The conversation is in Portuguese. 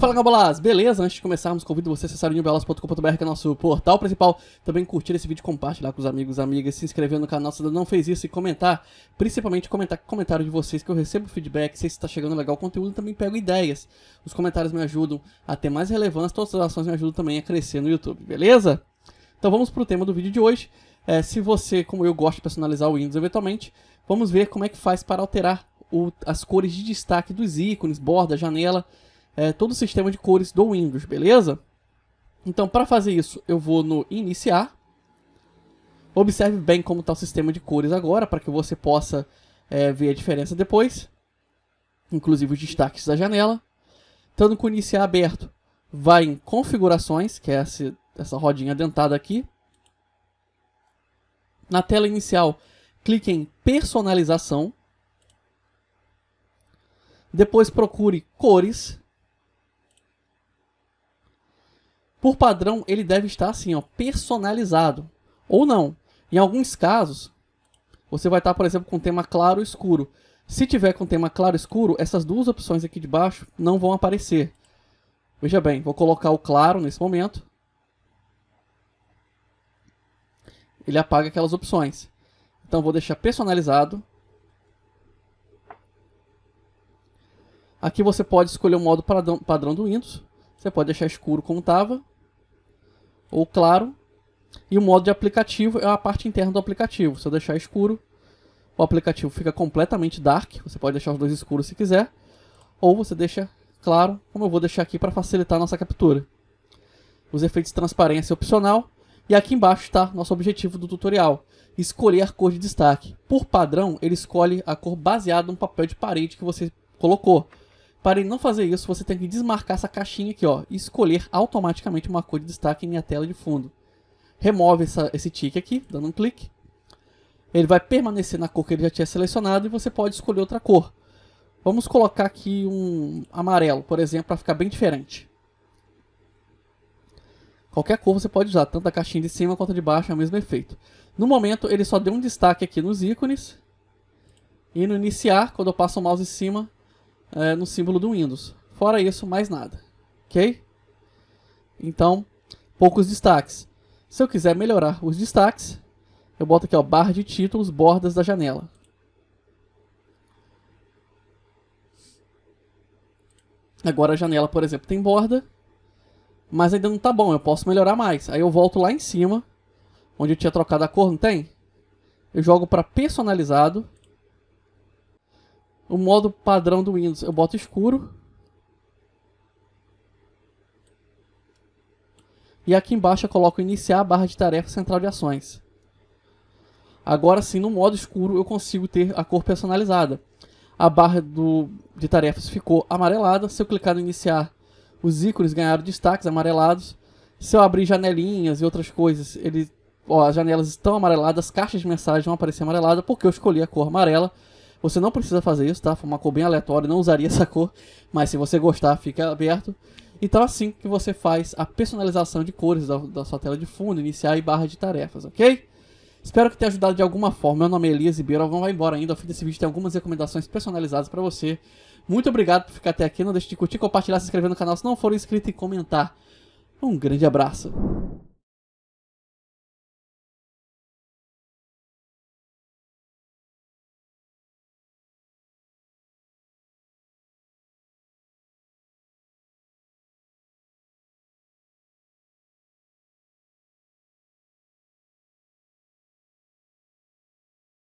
Fala Gabolas, beleza? Antes de começarmos, convido você a acessar o newbelas.com.br, que é nosso portal principal. Também curtir esse vídeo, compartilhar com os amigos e amigas, se inscrever no canal se ainda não fez isso e comentar. Principalmente comentar comentário de vocês, que eu recebo feedback, sei se está chegando legal o conteúdo e também pego ideias. Os comentários me ajudam a ter mais relevância, todas as ações me ajudam também a crescer no YouTube, beleza? Então vamos para o tema do vídeo de hoje. É, se você, como eu, gosta de personalizar o Windows eventualmente, vamos ver como é que faz para alterar o, as cores de destaque dos ícones, borda, janela é, todo o sistema de cores do Windows, beleza? Então, para fazer isso, eu vou no Iniciar. Observe bem como está o sistema de cores agora, para que você possa é, ver a diferença depois. Inclusive os destaques da janela. Estando com o Iniciar aberto, vai em Configurações, que é essa, essa rodinha dentada aqui. Na tela inicial, clique em Personalização. Depois procure Cores. Por padrão, ele deve estar assim, ó, personalizado. Ou não. Em alguns casos, você vai estar, por exemplo, com tema claro escuro. Se tiver com tema claro escuro, essas duas opções aqui de baixo não vão aparecer. Veja bem, vou colocar o claro nesse momento. Ele apaga aquelas opções. Então vou deixar personalizado. Aqui você pode escolher o modo padrão do Windows. Você pode deixar escuro como estava ou claro. E o modo de aplicativo é a parte interna do aplicativo. Se eu deixar escuro, o aplicativo fica completamente dark. Você pode deixar os dois escuros se quiser. Ou você deixa claro, como eu vou deixar aqui para facilitar a nossa captura. Os efeitos de transparência é opcional. E aqui embaixo está nosso objetivo do tutorial, escolher a cor de destaque. Por padrão, ele escolhe a cor baseada no papel de parede que você colocou. Para ele não fazer isso, você tem que desmarcar essa caixinha aqui ó, e escolher automaticamente uma cor de destaque em minha tela de fundo. Remove essa, esse tique aqui, dando um clique. Ele vai permanecer na cor que ele já tinha selecionado e você pode escolher outra cor. Vamos colocar aqui um amarelo, por exemplo, para ficar bem diferente. Qualquer cor você pode usar, tanto a caixinha de cima quanto a de baixo é o mesmo efeito. No momento, ele só deu um destaque aqui nos ícones. E no iniciar, quando eu passo o mouse em cima, é, no símbolo do Windows. Fora isso, mais nada. Ok? Então, poucos destaques. Se eu quiser melhorar os destaques, eu boto aqui, ó, barra de títulos, bordas da janela. Agora a janela, por exemplo, tem borda, mas ainda não está bom, eu posso melhorar mais. Aí eu volto lá em cima, onde eu tinha trocado a cor, não tem? Eu jogo para personalizado o modo padrão do Windows eu boto escuro. E aqui embaixo eu coloco iniciar a barra de tarefa central de ações. Agora sim, no modo escuro eu consigo ter a cor personalizada. A barra do, de tarefas ficou amarelada. Se eu clicar no iniciar, os ícones ganharam destaques amarelados. Se eu abrir janelinhas e outras coisas, ele, ó, as janelas estão amareladas, as caixas de mensagem vão aparecer amarelada porque eu escolhi a cor amarela. Você não precisa fazer isso, tá? Foi uma cor bem aleatória, não usaria essa cor, mas se você gostar, fica aberto. Então assim que você faz a personalização de cores da, da sua tela de fundo, iniciar e barra de tarefas, ok? Espero que tenha ajudado de alguma forma. Meu nome é Elias Ribeiro, vamos vai embora ainda. Ao fim desse vídeo tem algumas recomendações personalizadas para você. Muito obrigado por ficar até aqui. Não deixe de curtir, compartilhar, se inscrever no canal se não for inscrito e comentar. Um grande abraço.